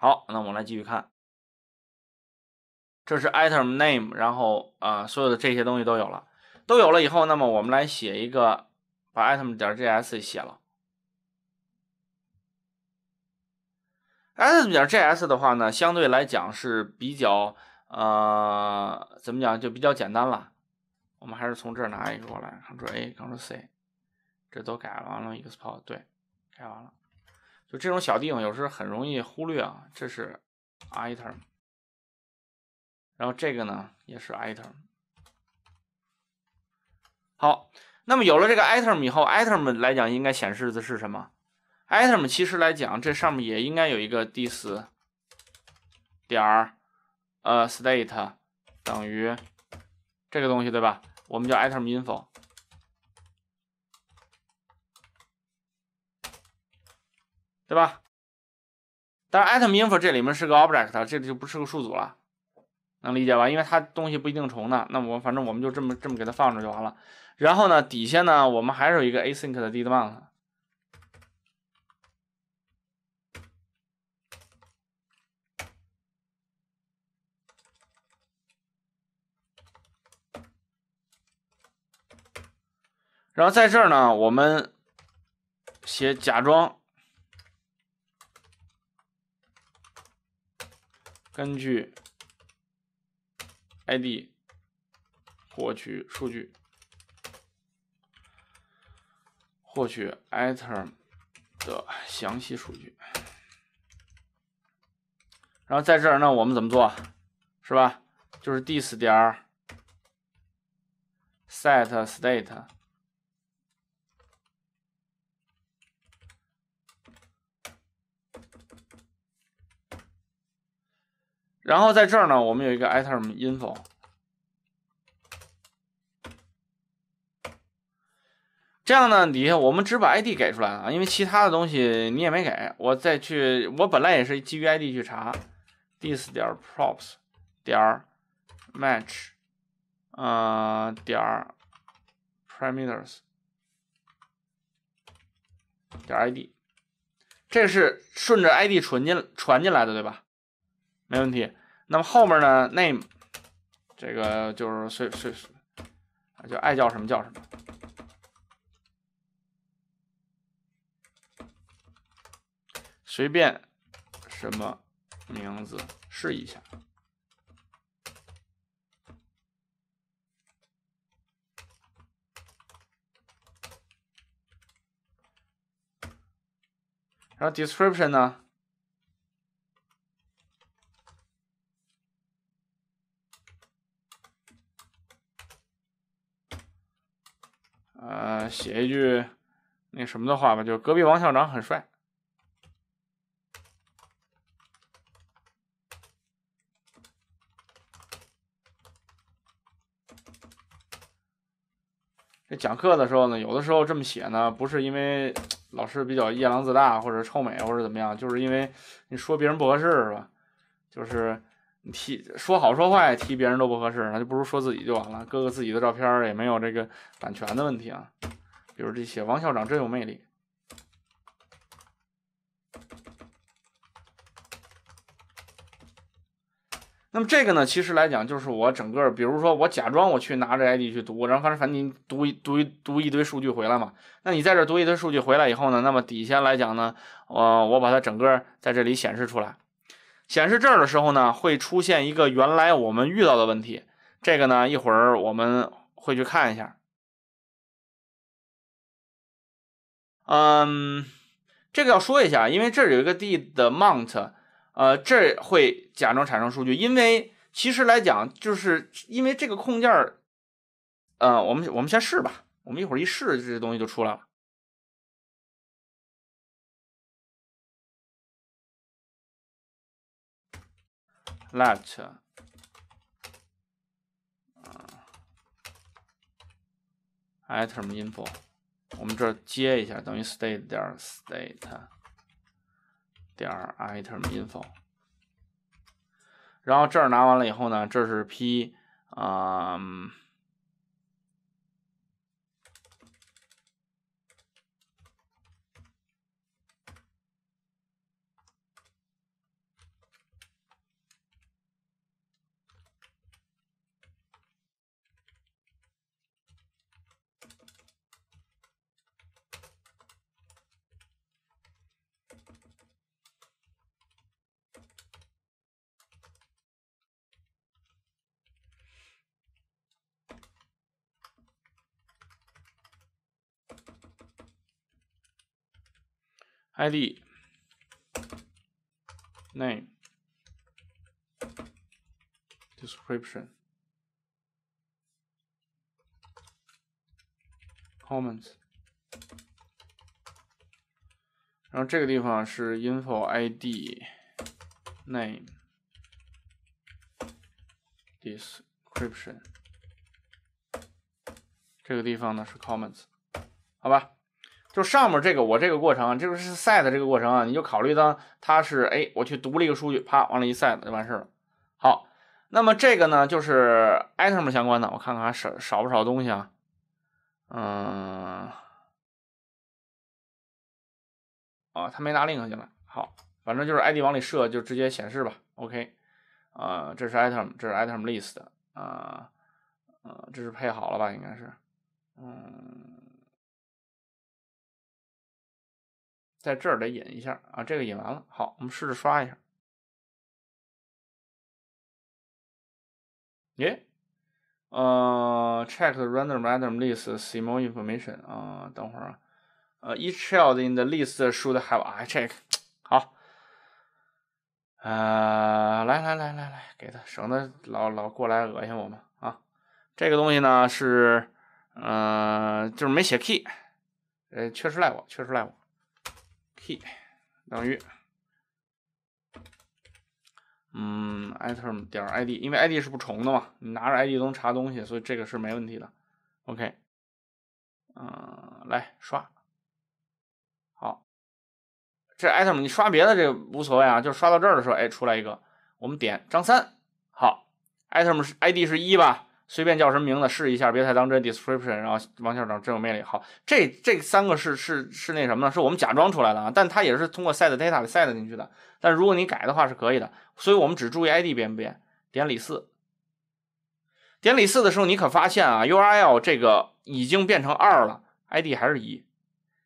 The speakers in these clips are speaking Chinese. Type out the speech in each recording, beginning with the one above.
好，那我们来继续看，这是 item name，然后啊，所有的这些东西都有了，都有了以后，那么我们来写一个，把 item 点 .js 写了。item 点 .js 的话呢，相对来讲是比较呃，怎么讲就比较简单了。我们还是从这儿拿一个过来，c t r l a，c t r l c，这都改完了。export 对，改完了。就这种小地方，有时候很容易忽略啊。这是 item，然后这个呢也是 item。好，那么有了这个 item 以后，item 来讲应该显示的是什么？item 其实来讲，这上面也应该有一个 this 点呃 state 等于这个东西，对吧？我们叫 item info。对吧？但是 atom info 这里面是个 object，这里就不是个数组了，能理解吧？因为它东西不一定重的，那我反正我们就这么这么给它放着就完了。然后呢，底下呢，我们还有一个 async 的 demand。然后在这儿呢，我们写假装。根据 ID 获取数据，获取 item 的详细数据，然后在这儿，那我们怎么做？是吧？就是 dis 点 set state。然后在这儿呢，我们有一个 item info，这样呢，底下我们只把 ID 给出来了啊，因为其他的东西你也没给我再去，我本来也是基于 ID 去查 this 点 props 点 match，呃点 parameters 点 ID，这是顺着 ID 传进传进来的，对吧？没问题。那么后面呢？name 这个就是随随啊，就爱叫什么叫什么，随便什么名字试一下。然后 description 呢？写一句那什么的话吧，就隔壁王校长很帅。这讲课的时候呢，有的时候这么写呢，不是因为老师比较夜郎自大或者臭美或者怎么样，就是因为你说别人不合适是吧？就是你提说好说坏提别人都不合适，那就不如说自己就完了。搁个自己的照片也没有这个版权的问题啊。比如这些，王校长真有魅力。那么这个呢，其实来讲就是我整个，比如说我假装我去拿着 ID 去读，然后反正反正你读一读一读一堆数据回来嘛。那你在这读一堆数据回来以后呢，那么底下来讲呢，我我把它整个在这里显示出来。显示这儿的时候呢，会出现一个原来我们遇到的问题。这个呢，一会儿我们会去看一下。嗯，这个要说一下，因为这有一个 D 的 mount，呃，这会假装产生数据，因为其实来讲，就是因为这个控件儿，呃，我们我们先试吧，我们一会儿一试，这些东西就出来了。l e t n 啊，item info。我们这儿接一下，等于 state 点 state 点 item info，然后这儿拿完了以后呢，这是 p 啊。id name description comments，然后这个地方是 info id name description，这个地方呢是好吧。就上面这个，我这个过程，这个是 set 这个过程啊，你就考虑到它是哎，我去读了一个数据，啪往里一 set 就完事了。好，那么这个呢就是 item 相关的，我看看还少少不少东西啊。嗯，啊，他没拿 link 进来。好，反正就是 id 往里设，就直接显示吧。OK，呃，这是 item，这是 item list 啊、啊，呃，这是配好了吧？应该是。嗯。在这儿得引一下啊，这个引完了，好，我们试着刷一下。耶，呃，check the random random list see more information 啊，等会儿，呃，each child in the list should have a check。好，呃，来来来来来，给他省得老老过来恶心我们啊。这个东西呢是，呃，就是没写 key，呃，确实赖我，确实赖我。p 等于嗯 item 点 id，因为 id 是不重的嘛，你拿着 id 能查东西，所以这个是没问题的。OK，嗯，来刷，好，这 item 你刷别的这个无所谓啊，就刷到这儿的时候，哎，出来一个，我们点张三，好，item 是 id 是一吧？随便叫什么名字试一下，别太当真。Description，然后王校长真有魅力。好，这这三个是是是那什么呢？是我们假装出来的啊，但他也是通过 s e t data set 进去的。但如果你改的话是可以的，所以我们只注意 ID 变不变。点李四，点李四的时候，你可发现啊，URL 这个已经变成二了，ID 还是一。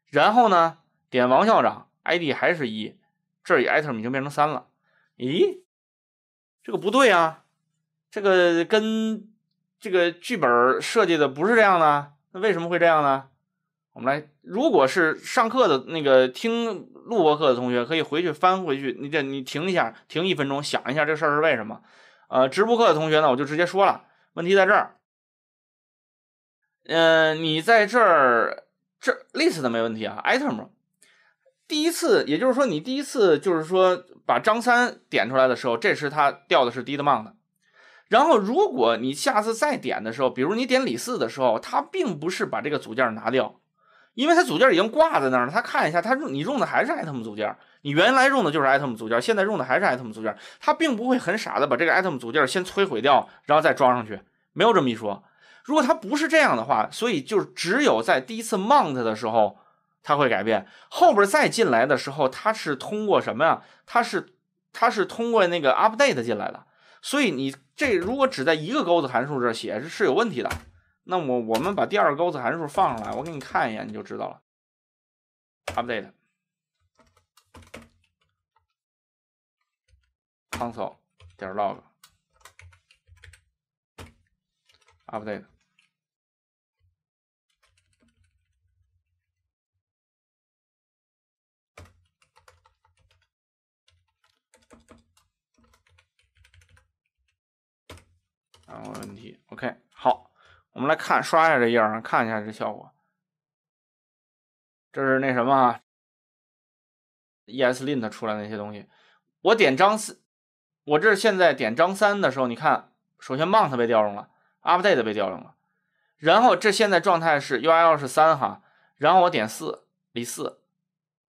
然后呢，点王校长，ID 还是一，这里 item 已经变成三了。咦，这个不对啊，这个跟这个剧本设计的不是这样的，那为什么会这样呢？我们来，如果是上课的那个听录播课的同学，可以回去翻回去，你这你停一下，停一分钟，想一下这事儿是为什么。呃，直播课的同学呢，我就直接说了，问题在这儿。嗯，你在这儿这 i s 的没问题啊，item，第一次，也就是说你第一次就是说把张三点出来的时候，这是他掉的是 demand。然后，如果你下次再点的时候，比如你点李四的时候，他并不是把这个组件拿掉，因为他组件已经挂在那儿了。他看一下，他用你用的还是 i t e m 组件，你原来用的就是 i t e m 组件，现在用的还是 i t e m 组件，他并不会很傻的把这个 i t e m 组件先摧毁掉，然后再装上去，没有这么一说。如果他不是这样的话，所以就只有在第一次 Mount 的时候，他会改变，后边再进来的时候，他是通过什么呀？他是他是通过那个 Update 进来的。所以你这如果只在一个钩子函数这写，是是有问题的。那我我们把第二个钩子函数放上来，我给你看一眼，你就知道了。update console 点 log update OK，好，我们来看刷一下这页，看一下这效果。这是那什么，ESLint 出来那些东西。我点张四，我这现在点张三的时候，你看，首先 Mount 被调用了，Update 被调用了。然后这现在状态是 URL 是三哈，然后我点四，李四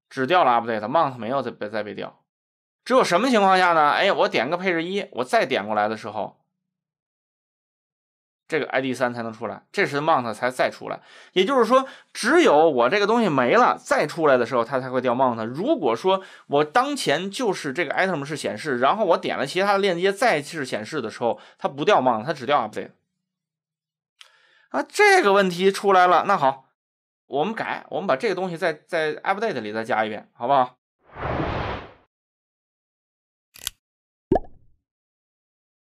只调了 Update，Mount 没有再再被调。只有什么情况下呢？哎，我点个配置一，我再点过来的时候。这个 ID 三才能出来，这时 mount 才再出来。也就是说，只有我这个东西没了再出来的时候，它才会掉 mount。如果说我当前就是这个 item 是显示，然后我点了其他的链接再次显示的时候，它不掉 mount，它只掉 update。啊，这个问题出来了。那好，我们改，我们把这个东西再在 update 里再加一遍，好不好？